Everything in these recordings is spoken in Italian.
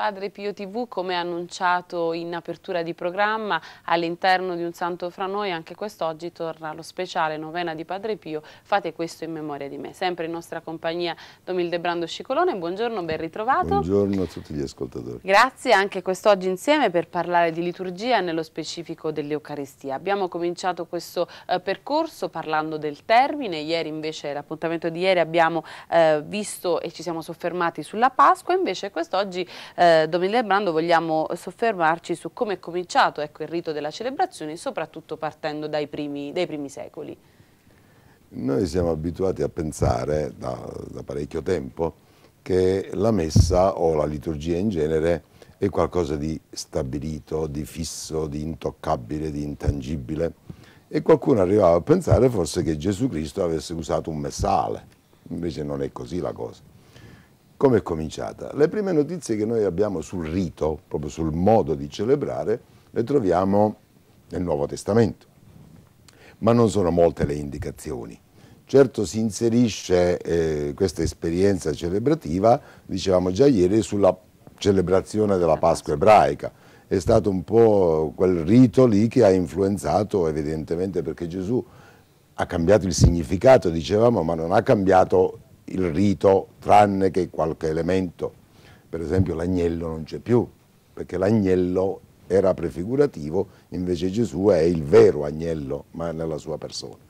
Padre Pio TV, come annunciato in apertura di programma, all'interno di Un Santo Fra Noi, anche quest'oggi torna lo speciale novena di Padre Pio, fate questo in memoria di me. Sempre in nostra compagnia Domilde Brando Scicolone, buongiorno, ben ritrovato. Buongiorno a tutti gli ascoltatori. Grazie anche quest'oggi insieme per parlare di liturgia e nello specifico dell'Eucaristia. Abbiamo cominciato questo eh, percorso parlando del termine, ieri invece l'appuntamento di ieri abbiamo eh, visto e ci siamo soffermati sulla Pasqua, invece quest'oggi eh, eh, Domenica Brando vogliamo soffermarci su come è cominciato ecco, il rito della celebrazione, soprattutto partendo dai primi, dai primi secoli. Noi siamo abituati a pensare da, da parecchio tempo che la messa o la liturgia in genere è qualcosa di stabilito, di fisso, di intoccabile, di intangibile e qualcuno arrivava a pensare forse che Gesù Cristo avesse usato un messale, invece non è così la cosa. Come è cominciata? Le prime notizie che noi abbiamo sul rito, proprio sul modo di celebrare, le troviamo nel Nuovo Testamento, ma non sono molte le indicazioni. Certo si inserisce eh, questa esperienza celebrativa, dicevamo già ieri, sulla celebrazione della Pasqua ebraica. È stato un po' quel rito lì che ha influenzato evidentemente perché Gesù ha cambiato il significato, dicevamo, ma non ha cambiato il rito, tranne che qualche elemento, per esempio l'agnello non c'è più, perché l'agnello era prefigurativo, invece Gesù è il vero agnello, ma nella sua persona.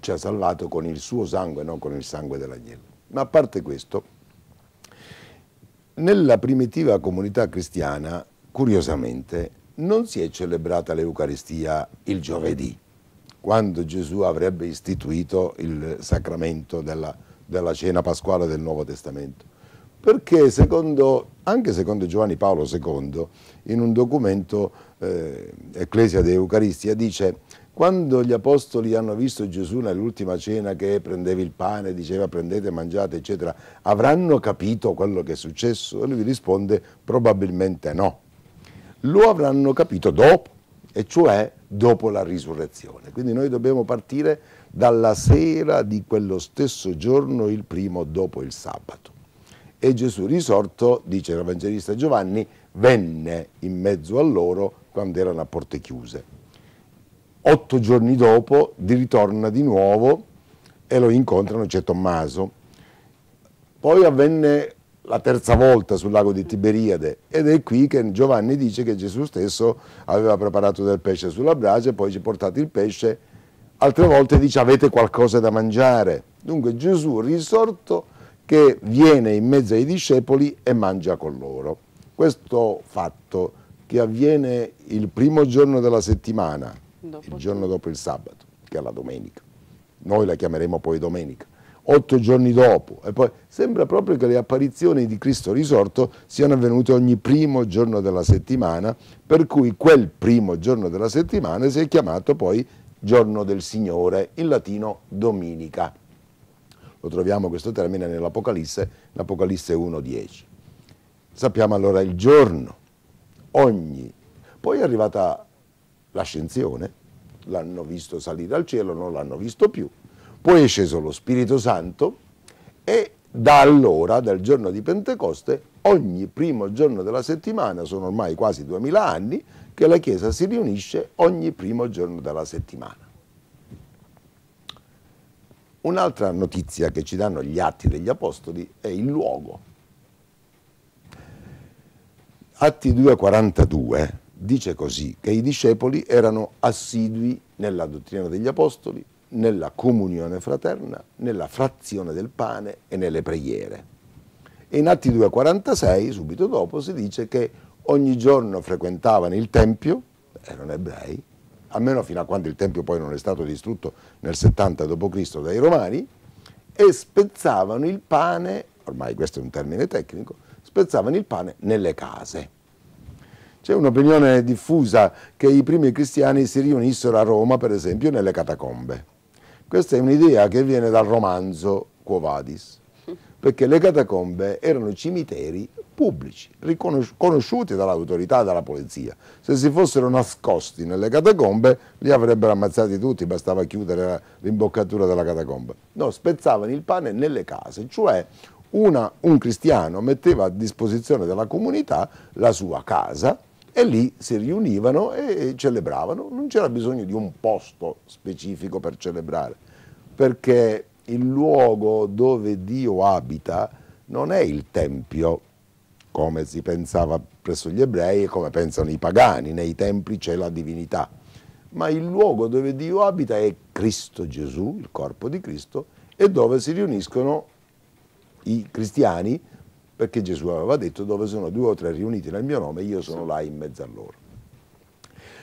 Ci ha salvato con il suo sangue, non con il sangue dell'agnello. Ma a parte questo, nella primitiva comunità cristiana, curiosamente, non si è celebrata l'Eucaristia il giovedì, quando Gesù avrebbe istituito il sacramento della della cena pasquale del Nuovo Testamento? Perché secondo, anche secondo Giovanni Paolo II, in un documento eh, Ecclesia de Eucaristia, dice quando gli apostoli hanno visto Gesù nell'ultima cena che prendeva il pane, diceva prendete, mangiate, eccetera, avranno capito quello che è successo? E lui risponde probabilmente no. Lo avranno capito dopo, e cioè dopo la risurrezione. Quindi noi dobbiamo partire dalla sera di quello stesso giorno, il primo dopo il sabato. E Gesù risorto, dice l'Evangelista Giovanni, venne in mezzo a loro quando erano a porte chiuse. Otto giorni dopo di ritorna di nuovo e lo incontrano, c'è Tommaso. Poi avvenne la terza volta sul lago di Tiberiade ed è qui che Giovanni dice che Gesù stesso aveva preparato del pesce sulla brace e poi ci portato il pesce, altre volte dice avete qualcosa da mangiare. Dunque Gesù risorto che viene in mezzo ai discepoli e mangia con loro. Questo fatto che avviene il primo giorno della settimana, dopo il giorno dopo il sabato, che è la domenica. Noi la chiameremo poi domenica otto giorni dopo. E poi sembra proprio che le apparizioni di Cristo risorto siano avvenute ogni primo giorno della settimana, per cui quel primo giorno della settimana si è chiamato poi giorno del Signore, in latino domenica. Lo troviamo questo termine nell'Apocalisse, l'Apocalisse 1.10. Sappiamo allora il giorno, ogni. Poi è arrivata l'ascensione, l'hanno visto salire al cielo, non l'hanno visto più, poi è sceso lo Spirito Santo e da allora, dal giorno di Pentecoste, ogni primo giorno della settimana, sono ormai quasi duemila anni, che la Chiesa si riunisce ogni primo giorno della settimana. Un'altra notizia che ci danno gli atti degli Apostoli è il luogo. Atti 2,42 dice così che i discepoli erano assidui nella dottrina degli Apostoli, nella comunione fraterna, nella frazione del pane e nelle preghiere. E in Atti 2,46, subito dopo, si dice che ogni giorno frequentavano il Tempio, erano eh, ebrei, almeno fino a quando il Tempio poi non è stato distrutto nel 70 d.C. dai Romani, e spezzavano il pane, ormai questo è un termine tecnico, spezzavano il pane nelle case. C'è un'opinione diffusa che i primi cristiani si riunissero a Roma, per esempio, nelle catacombe. Questa è un'idea che viene dal romanzo Quo Vadis, perché le catacombe erano cimiteri pubblici, conosciuti dall'autorità e dalla polizia. Se si fossero nascosti nelle catacombe, li avrebbero ammazzati tutti, bastava chiudere l'imboccatura della catacomba. No, spezzavano il pane nelle case, cioè una, un cristiano metteva a disposizione della comunità la sua casa, e lì si riunivano e celebravano, non c'era bisogno di un posto specifico per celebrare, perché il luogo dove Dio abita non è il Tempio, come si pensava presso gli ebrei e come pensano i pagani, nei templi c'è la divinità, ma il luogo dove Dio abita è Cristo Gesù, il corpo di Cristo, e dove si riuniscono i cristiani perché Gesù aveva detto dove sono due o tre riuniti nel mio nome, io sono là in mezzo a loro.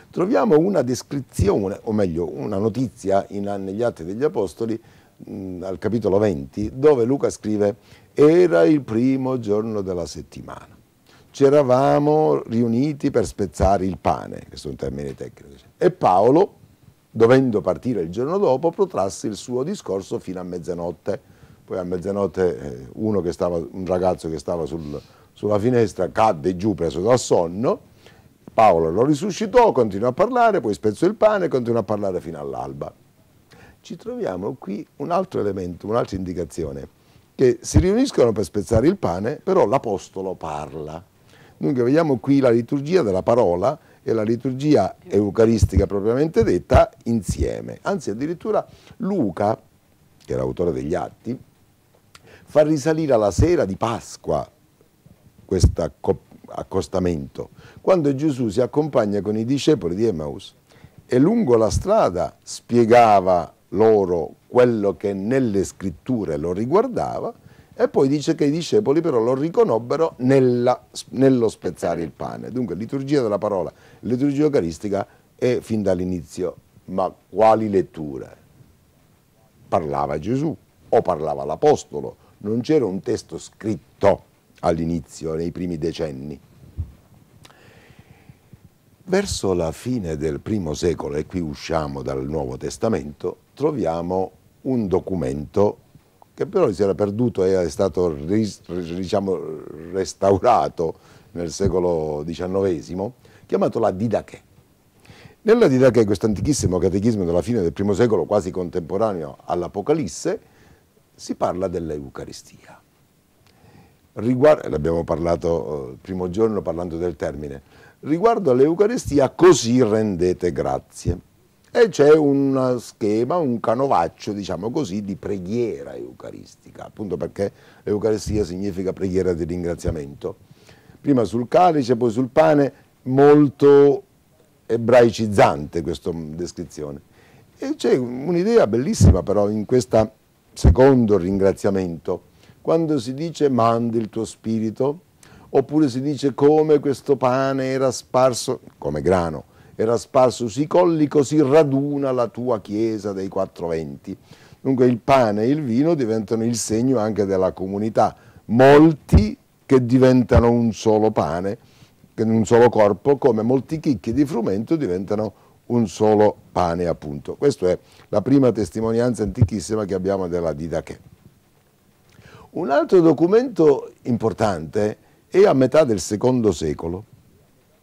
Troviamo una descrizione, o meglio una notizia in, negli Atti degli Apostoli, mh, al capitolo 20, dove Luca scrive era il primo giorno della settimana. C'eravamo riuniti per spezzare il pane, che sono un termine tecnico, e Paolo, dovendo partire il giorno dopo, protrasse il suo discorso fino a mezzanotte poi a mezzanotte eh, che stava, un ragazzo che stava sul, sulla finestra cadde giù preso dal sonno, Paolo lo risuscitò, continuò a parlare, poi spezzò il pane e continuò a parlare fino all'alba. Ci troviamo qui un altro elemento, un'altra indicazione, che si riuniscono per spezzare il pane, però l'Apostolo parla. Dunque vediamo qui la liturgia della parola e la liturgia eucaristica propriamente detta insieme. Anzi addirittura Luca, che era autore degli atti, fa risalire alla sera di Pasqua questo accostamento, quando Gesù si accompagna con i discepoli di Emmaus e lungo la strada spiegava loro quello che nelle scritture lo riguardava e poi dice che i discepoli però lo riconobbero nella, nello spezzare il pane. Dunque liturgia della parola, liturgia eucaristica è fin dall'inizio, ma quali letture? Parlava Gesù o parlava l'Apostolo non c'era un testo scritto all'inizio, nei primi decenni. Verso la fine del primo secolo, e qui usciamo dal Nuovo Testamento, troviamo un documento che però si era perduto e è stato diciamo, restaurato nel secolo XIX, chiamato la Didache. Nella Didache, questo antichissimo catechismo della fine del primo secolo, quasi contemporaneo all'Apocalisse, si parla dell'Eucaristia. Eh, l'abbiamo parlato eh, il primo giorno parlando del termine. Riguardo all'Eucaristia, così rendete grazie. E c'è un schema, un canovaccio, diciamo così, di preghiera eucaristica, appunto perché Eucaristia significa preghiera di ringraziamento. Prima sul calice, poi sul pane, molto ebraicizzante questa descrizione. E c'è un'idea bellissima però in questa Secondo ringraziamento, quando si dice mandi il tuo spirito, oppure si dice come questo pane era sparso, come grano, era sparso sui colli, così raduna la tua chiesa dei quattro venti. Dunque il pane e il vino diventano il segno anche della comunità. Molti che diventano un solo pane, un solo corpo, come molti chicchi di frumento diventano un solo pane appunto. Questa è la prima testimonianza antichissima che abbiamo della Didache. Un altro documento importante è a metà del secondo secolo,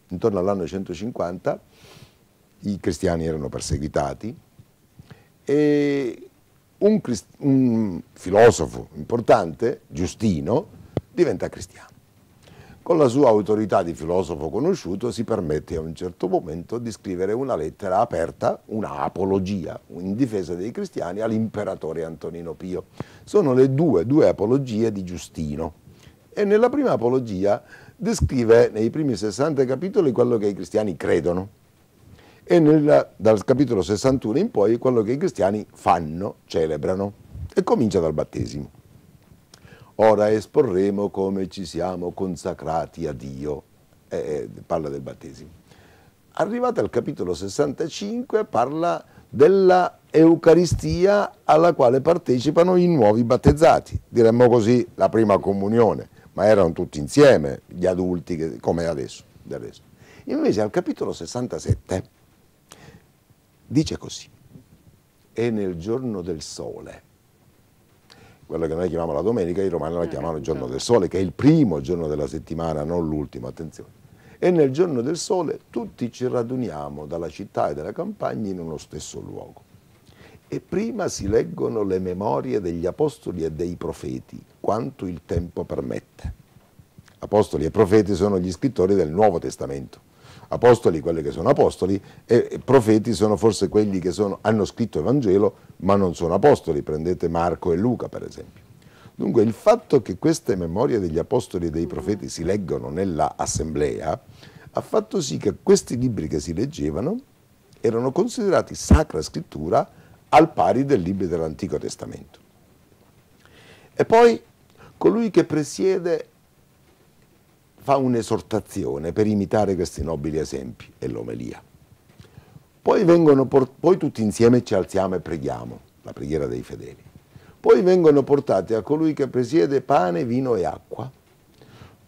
intorno all'anno 150, i cristiani erano perseguitati e un, un filosofo importante, Giustino, diventa cristiano. Con la sua autorità di filosofo conosciuto si permette a un certo momento di scrivere una lettera aperta, una apologia, in difesa dei cristiani all'imperatore Antonino Pio. Sono le due, due apologie di Giustino. E nella prima apologia descrive nei primi 60 capitoli quello che i cristiani credono e nel, dal capitolo 61 in poi quello che i cristiani fanno, celebrano e comincia dal battesimo ora esporremo come ci siamo consacrati a Dio. Eh, eh parla del battesimo. Arrivata al capitolo 65 parla della Eucaristia alla quale partecipano i nuovi battezzati, diremmo così la prima comunione, ma erano tutti insieme, gli adulti, che, come adesso, adesso. Invece al capitolo 67 dice così, è nel giorno del sole quella che noi chiamiamo la domenica, i romani la mm, chiamano il mm, giorno mm. del sole, che è il primo giorno della settimana, non l'ultimo, attenzione. E nel giorno del sole tutti ci raduniamo dalla città e dalla campagna in uno stesso luogo. E prima si leggono le memorie degli apostoli e dei profeti, quanto il tempo permette. Apostoli e profeti sono gli scrittori del Nuovo Testamento apostoli quelli che sono apostoli e profeti sono forse quelli che sono, hanno scritto il Vangelo ma non sono apostoli, prendete Marco e Luca per esempio. Dunque il fatto che queste memorie degli apostoli e dei profeti si leggono nell'assemblea ha fatto sì che questi libri che si leggevano erano considerati sacra scrittura al pari dei libri dell'Antico Testamento. E poi colui che presiede fa un'esortazione per imitare questi nobili esempi, e l'omelia. Poi, poi tutti insieme ci alziamo e preghiamo, la preghiera dei fedeli. Poi vengono portati a colui che presiede pane, vino e acqua.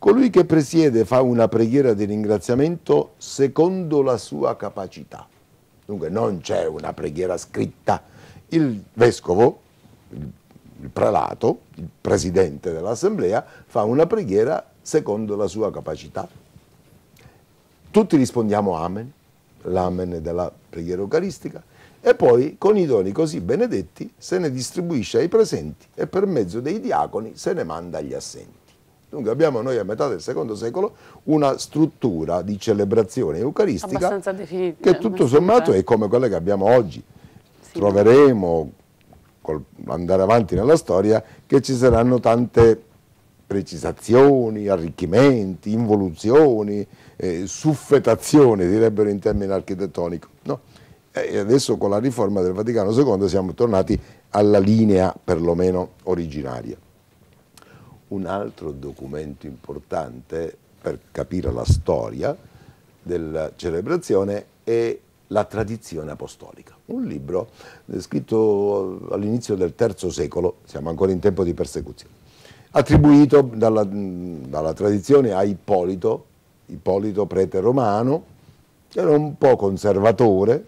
Colui che presiede fa una preghiera di ringraziamento secondo la sua capacità. Dunque non c'è una preghiera scritta. Il vescovo, il prelato, il presidente dell'assemblea, fa una preghiera secondo la sua capacità. Tutti rispondiamo Amen, l'Amen della preghiera eucaristica, e poi con i doni così benedetti se ne distribuisce ai presenti e per mezzo dei diaconi se ne manda agli assenti. Dunque abbiamo noi a metà del secondo secolo una struttura di celebrazione eucaristica che tutto sommato è come quella che abbiamo oggi. Sì, Troveremo, col andare avanti nella storia, che ci saranno tante precisazioni, arricchimenti, involuzioni, eh, suffetazioni, direbbero in termini architettonico. No? E adesso con la riforma del Vaticano II siamo tornati alla linea perlomeno originaria. Un altro documento importante per capire la storia della celebrazione è la tradizione apostolica, un libro scritto all'inizio del III secolo, siamo ancora in tempo di persecuzione, attribuito dalla, dalla tradizione a Ippolito, Ippolito prete romano, che era un po' conservatore,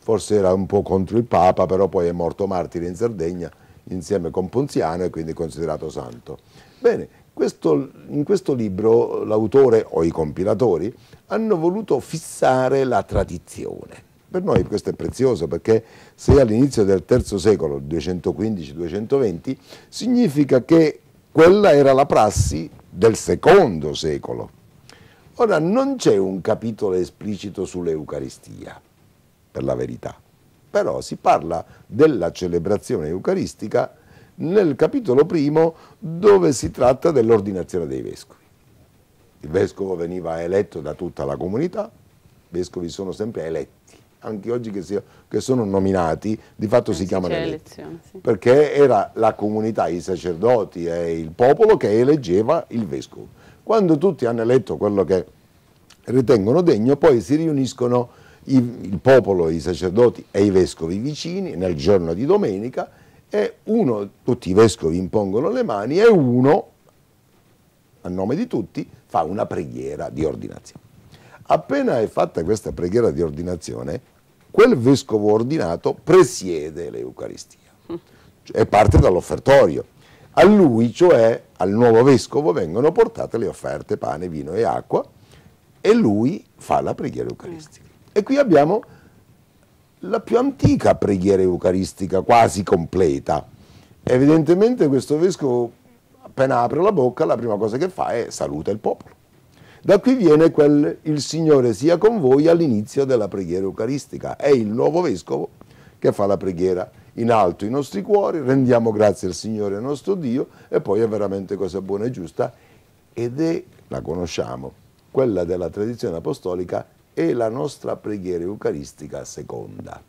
forse era un po' contro il Papa, però poi è morto martire in Sardegna insieme con Ponziano e quindi considerato santo. Bene, questo, in questo libro l'autore o i compilatori hanno voluto fissare la tradizione per noi questo è prezioso perché se all'inizio del terzo secolo, 215-220, significa che quella era la prassi del secondo secolo. Ora non c'è un capitolo esplicito sull'Eucaristia, per la verità, però si parla della celebrazione eucaristica nel capitolo primo dove si tratta dell'ordinazione dei vescovi. Il vescovo veniva eletto da tutta la comunità, i vescovi sono sempre eletti anche oggi che, si, che sono nominati, di fatto eh, si chiamano eletti, sì. perché era la comunità, i sacerdoti e il popolo che eleggeva il vescovo. Quando tutti hanno eletto quello che ritengono degno, poi si riuniscono i, il popolo, i sacerdoti e i vescovi vicini nel giorno di domenica e uno, tutti i vescovi impongono le mani e uno, a nome di tutti, fa una preghiera di ordinazione. Appena è fatta questa preghiera di ordinazione, quel vescovo ordinato presiede l'Eucaristia e cioè parte dall'offertorio. A lui, cioè al nuovo vescovo, vengono portate le offerte, pane, vino e acqua e lui fa la preghiera eucaristica. E qui abbiamo la più antica preghiera eucaristica, quasi completa. Evidentemente questo vescovo appena apre la bocca la prima cosa che fa è saluta il popolo. Da qui viene quel il Signore sia con voi all'inizio della preghiera eucaristica. È il nuovo vescovo che fa la preghiera in alto i nostri cuori, rendiamo grazie al Signore nostro Dio e poi è veramente cosa buona e giusta ed è, la conosciamo, quella della tradizione apostolica e la nostra preghiera eucaristica seconda,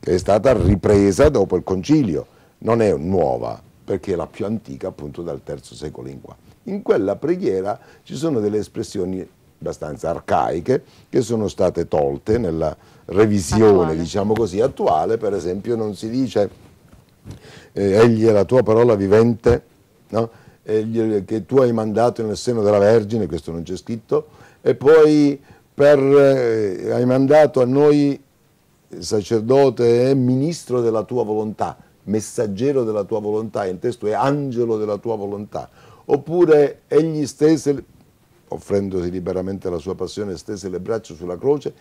che è stata ripresa dopo il concilio, non è nuova perché è la più antica appunto dal terzo secolo in qua in quella preghiera ci sono delle espressioni abbastanza arcaiche che sono state tolte nella revisione, attuale. diciamo così, attuale, per esempio non si dice eh, egli è la tua parola vivente, no? egli, che tu hai mandato nel seno della Vergine, questo non c'è scritto, e poi per, eh, hai mandato a noi eh, sacerdote e ministro della tua volontà, messaggero della tua volontà, il testo è angelo della tua volontà oppure egli stese, offrendosi liberamente alla sua passione, stese le braccia sulla croce,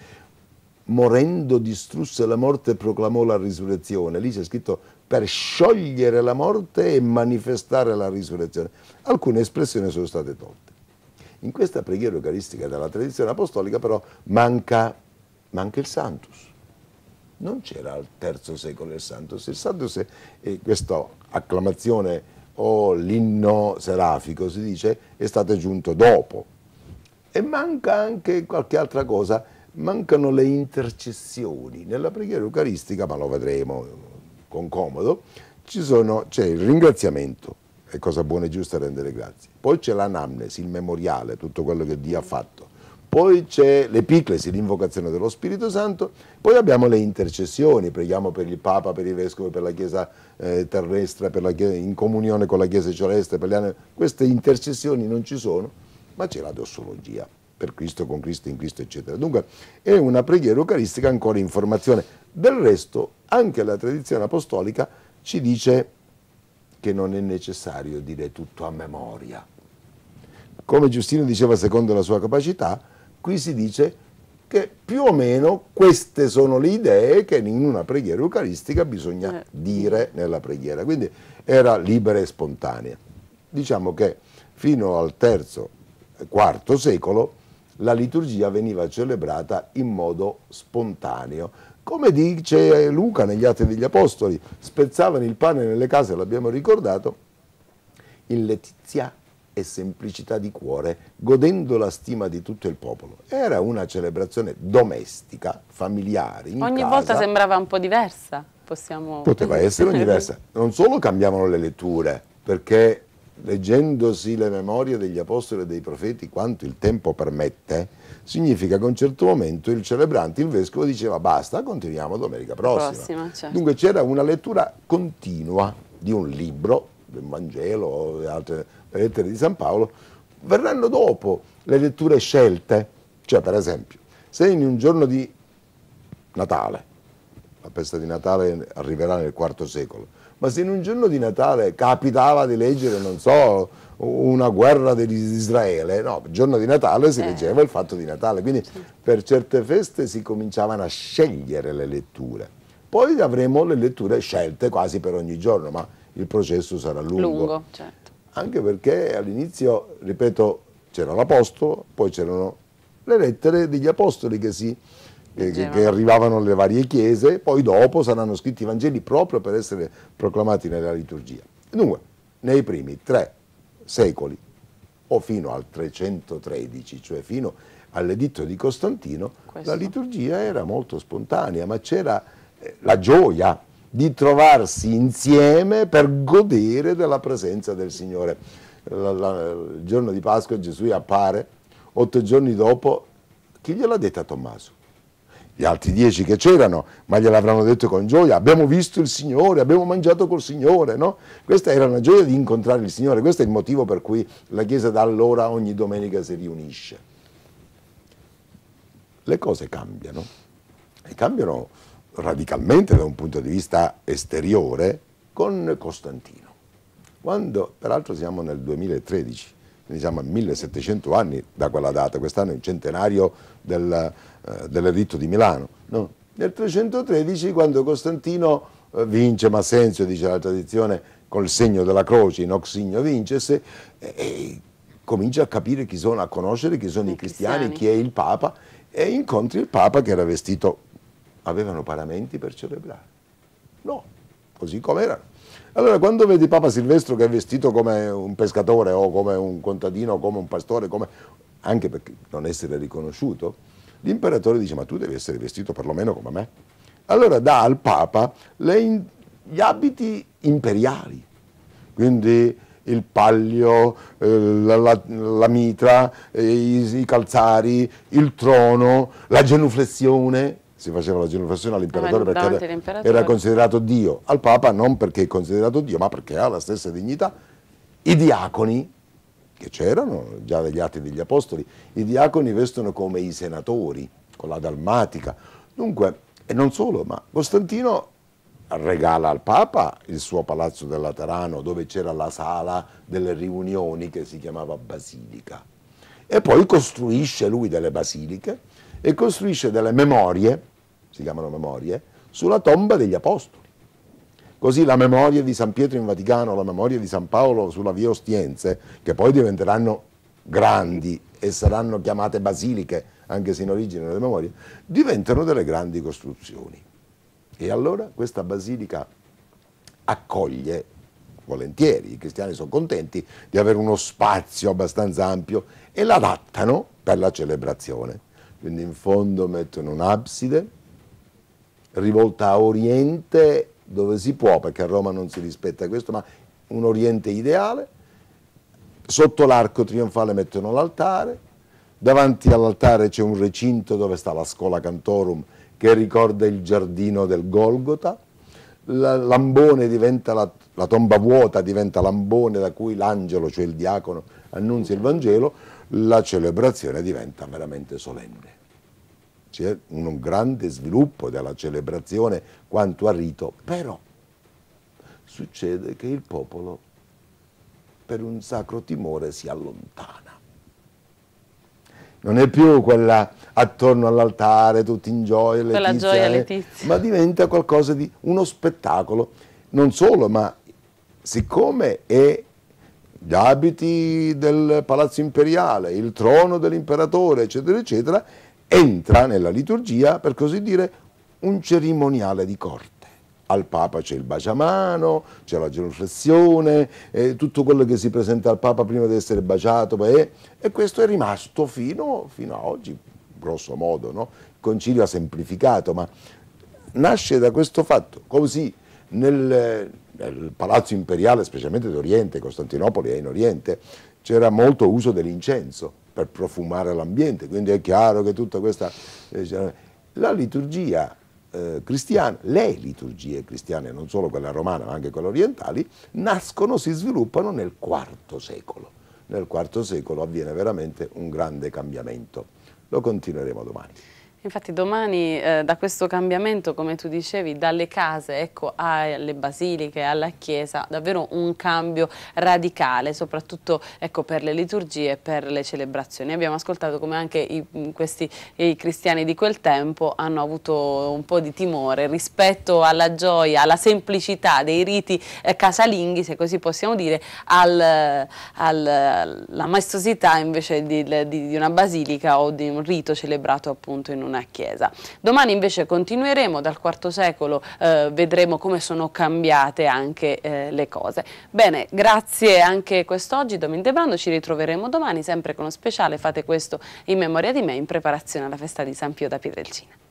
morendo distrusse la morte e proclamò la risurrezione. Lì c'è scritto per sciogliere la morte e manifestare la risurrezione. Alcune espressioni sono state tolte. In questa preghiera eucaristica della tradizione apostolica però manca, manca il Santus. Non c'era al terzo secolo il Santus. Il Santus è questa acclamazione o l'inno serafico, si dice, è stato aggiunto dopo. E manca anche qualche altra cosa, mancano le intercessioni. Nella preghiera eucaristica, ma lo vedremo con comodo, c'è il ringraziamento, è cosa buona e giusta rendere grazie. Poi c'è l'anamnesi, il memoriale, tutto quello che Dio ha fatto poi c'è l'epiclesi, l'invocazione dello Spirito Santo, poi abbiamo le intercessioni, preghiamo per il Papa, per i Vescovi, per la Chiesa eh, terrestre, per la chiesa, in comunione con la Chiesa celeste, le... queste intercessioni non ci sono, ma c'è la dossologia, per Cristo, con Cristo, in Cristo, eccetera. Dunque è una preghiera eucaristica ancora in formazione. Del resto anche la tradizione apostolica ci dice che non è necessario dire tutto a memoria. Come Giustino diceva secondo la sua capacità, qui si dice che più o meno queste sono le idee che in una preghiera eucaristica bisogna eh. dire nella preghiera, quindi era libera e spontanea. Diciamo che fino al terzo quarto secolo la liturgia veniva celebrata in modo spontaneo. Come dice Luca negli Atti degli Apostoli, spezzavano il pane nelle case, l'abbiamo ricordato, in letizia e semplicità di cuore, godendo la stima di tutto il popolo. Era una celebrazione domestica, familiare. Ogni casa. volta sembrava un po' diversa. Possiamo... Poteva essere diversa. Non solo cambiavano le letture, perché leggendosi le memorie degli apostoli e dei profeti quanto il tempo permette, significa che a un certo momento il celebrante, il vescovo, diceva basta, continuiamo domenica prossima. prossima certo. Dunque c'era una lettura continua di un libro, del Vangelo o altre le lettere di San Paolo, verranno dopo le letture scelte. Cioè, per esempio, se in un giorno di Natale, la festa di Natale arriverà nel IV secolo, ma se in un giorno di Natale capitava di leggere, non so, una guerra di Israele, no, il giorno di Natale si eh. leggeva il fatto di Natale, quindi per certe feste si cominciavano a scegliere le letture. Poi avremo le letture scelte quasi per ogni giorno, ma il processo sarà lungo. lungo cioè anche perché all'inizio, ripeto, c'era l'apostolo, poi c'erano le lettere degli apostoli che, si, che, che arrivavano alle varie chiese, poi dopo saranno scritti i Vangeli proprio per essere proclamati nella liturgia. Dunque, nei primi tre secoli o fino al 313, cioè fino all'editto di Costantino, Questo. la liturgia era molto spontanea, ma c'era eh, la gioia di trovarsi insieme per godere della presenza del Signore. La, la, il giorno di Pasqua Gesù appare, otto giorni dopo, chi gliel'ha detto a Tommaso? Gli altri dieci che c'erano, ma gliel'avranno detto con gioia, abbiamo visto il Signore, abbiamo mangiato col Signore, no? Questa era una gioia di incontrare il Signore, questo è il motivo per cui la Chiesa da allora ogni domenica si riunisce. Le cose cambiano, e cambiano radicalmente da un punto di vista esteriore con Costantino. Quando, peraltro siamo nel 2013, quindi siamo a 1700 anni da quella data, quest'anno è il centenario del, eh, dell'editto di Milano, no? nel 313 quando Costantino eh, vince Massenzio, dice la tradizione, col segno della croce, in oxigno vinces, e, e comincia a capire chi sono, a conoscere chi sono i, cristiani, cristiani, chi è il Papa, e incontri il Papa che era vestito avevano paramenti per celebrare. No, così com'erano. Allora quando vedi Papa Silvestro che è vestito come un pescatore o come un contadino, o come un pastore, come... anche per non essere riconosciuto, l'imperatore dice ma tu devi essere vestito perlomeno come me. Allora dà al Papa in... gli abiti imperiali, quindi il paglio, eh, la, la, la, mitra, eh, i, i calzari, il trono, la genuflessione, si faceva la genuflessione all'imperatore ah, perché era, era, considerato Dio, al Papa non perché è considerato Dio, ma perché ha la stessa dignità. I diaconi, che c'erano già negli atti degli apostoli, i diaconi vestono come i senatori, con la dalmatica. Dunque, e non solo, ma Costantino regala al Papa il suo palazzo del Laterano dove c'era la sala delle riunioni che si chiamava Basilica. E poi costruisce lui delle basiliche e costruisce delle memorie si chiamano memorie, sulla tomba degli apostoli. Così la memoria di San Pietro in Vaticano, la memoria di San Paolo sulla via Ostiense, che poi diventeranno grandi e saranno chiamate basiliche, anche se in origine delle memorie, diventano delle grandi costruzioni. E allora questa basilica accoglie volentieri, i cristiani sono contenti di avere uno spazio abbastanza ampio e l'adattano per la celebrazione. Quindi in fondo mettono un'abside, rivolta a Oriente dove si può, perché a Roma non si rispetta questo, ma un Oriente ideale, sotto l'arco trionfale mettono l'altare, davanti all'altare c'è un recinto dove sta la scola Cantorum che ricorda il giardino del Golgota, l'ambone diventa la, la tomba vuota diventa l'ambone da cui l'angelo, cioè il diacono, annuncia il Vangelo, la celebrazione diventa veramente solenne c'è un grande sviluppo della celebrazione quanto al rito, però succede che il popolo per un sacro timore si allontana. Non è più quella attorno all'altare, tutti in gioia, letizia, gioia, eh, letizia. ma diventa qualcosa di uno spettacolo, non solo, ma siccome è gli abiti del palazzo imperiale, il trono dell'imperatore, eccetera, eccetera, entra nella liturgia, per così dire, un cerimoniale di corte. Al Papa c'è il baciamano, c'è la genuflessione, eh, tutto quello che si presenta al Papa prima di essere baciato, beh, e questo è rimasto fino, fino a oggi, grosso modo. No? Il concilio ha semplificato, ma nasce da questo fatto, così nel, nel palazzo imperiale, specialmente d'Oriente, Costantinopoli è in Oriente, c'era molto uso dell'incenso per profumare l'ambiente, quindi è chiaro che tutta questa... Eh, cioè, la liturgia eh, cristiana, le liturgie cristiane, non solo quella romana ma anche quelle orientali, nascono, si sviluppano nel IV secolo. Nel IV secolo avviene veramente un grande cambiamento. Lo continueremo domani. Infatti domani eh, da questo cambiamento, come tu dicevi, dalle case ecco, alle basiliche, alla chiesa, davvero un cambio radicale, soprattutto ecco, per le liturgie e per le celebrazioni. Abbiamo ascoltato come anche i, mm, questi, i cristiani di quel tempo hanno avuto un po' di timore rispetto alla gioia, alla semplicità dei riti eh, casalinghi, se così possiamo dire, alla maestosità invece di, di, di una basilica o di un rito celebrato appunto in un una chiesa. Domani invece continueremo, dal IV secolo eh, vedremo come sono cambiate anche eh, le cose. Bene, grazie anche quest'oggi Domin De Brando, ci ritroveremo domani sempre con lo speciale Fate questo in memoria di me in preparazione alla festa di San Pio da Pietrelcina.